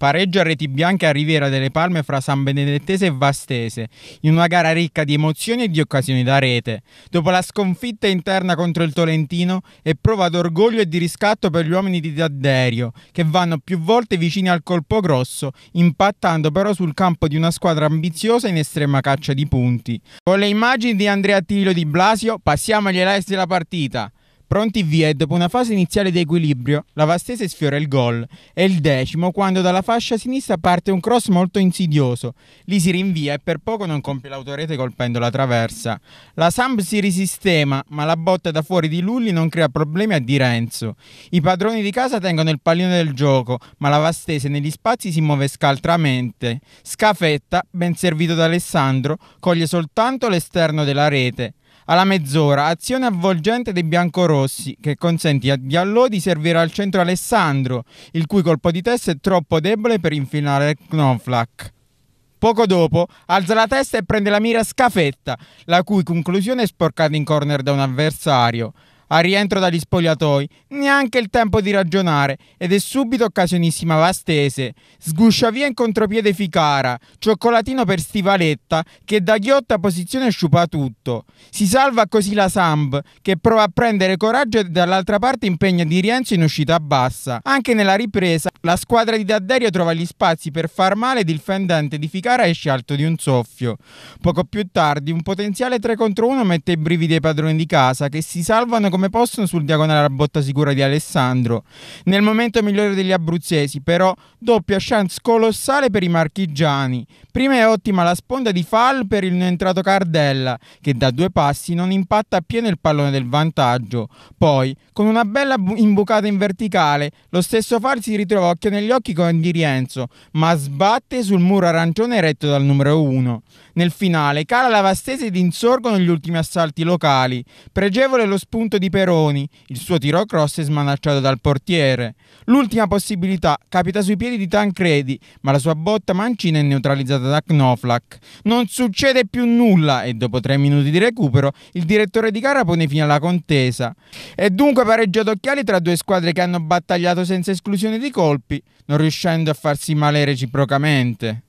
Pareggio a reti bianche a Riviera delle Palme fra San Benedettese e Vastese, in una gara ricca di emozioni e di occasioni da rete. Dopo la sconfitta interna contro il Tolentino è prova d'orgoglio e di riscatto per gli uomini di Dadderio, che vanno più volte vicini al colpo grosso, impattando però sul campo di una squadra ambiziosa in estrema caccia di punti. Con le immagini di Andrea Tilio di Blasio passiamo agli elasti della partita. Pronti via e dopo una fase iniziale di equilibrio, la Vastese sfiora il gol. È il decimo quando dalla fascia sinistra parte un cross molto insidioso. Lì si rinvia e per poco non compie l'autorete colpendo la traversa. La Samp si risistema, ma la botta da fuori di Lulli non crea problemi a Di Renzo. I padroni di casa tengono il pallino del gioco, ma la Vastese negli spazi si muove scaltramente. Scafetta, ben servito da Alessandro, coglie soltanto l'esterno della rete alla mezz'ora, azione avvolgente dei biancorossi che consente a Diallo di servire al centro Alessandro, il cui colpo di testa è troppo debole per infilare Knoflak. Poco dopo alza la testa e prende la mira Scafetta, la cui conclusione è sporcata in corner da un avversario al rientro dagli spogliatoi, neanche il tempo di ragionare ed è subito occasionissima stese. Sguscia via in contropiede Ficara, cioccolatino per Stivaletta che da ghiotta posizione sciupa tutto. Si salva così la Samb che prova a prendere coraggio e dall'altra parte impegna Di Rienzo in uscita bassa. Anche nella ripresa la squadra di D'Adderio trova gli spazi per far male ed il fendente di Ficara esce alto di un soffio. Poco più tardi un potenziale 3 contro 1 mette i brividi ai padroni di casa che si salvano come come possono sul diagonale alla botta sicura di Alessandro. Nel momento migliore degli abruzzesi, però, doppia chance colossale per i marchigiani. Prima è ottima la sponda di Fall per il entrato Cardella, che da due passi non impatta appieno il pallone del vantaggio. Poi, con una bella imbucata in verticale, lo stesso Fall si ritrova occhio negli occhi con Di Rienzo, ma sbatte sul muro arancione eretto dal numero 1. Nel finale cala la Vastese ed insorgono gli ultimi assalti locali. Pregevole lo spunto di Peroni, il suo tiro cross è smanacciato dal portiere. L'ultima possibilità capita sui piedi di Tancredi, ma la sua botta mancina è neutralizzata da Knoflak. Non succede più nulla e dopo tre minuti di recupero il direttore di gara pone fine alla contesa. E dunque pareggio d'occhiali tra due squadre che hanno battagliato senza esclusione di colpi, non riuscendo a farsi male reciprocamente.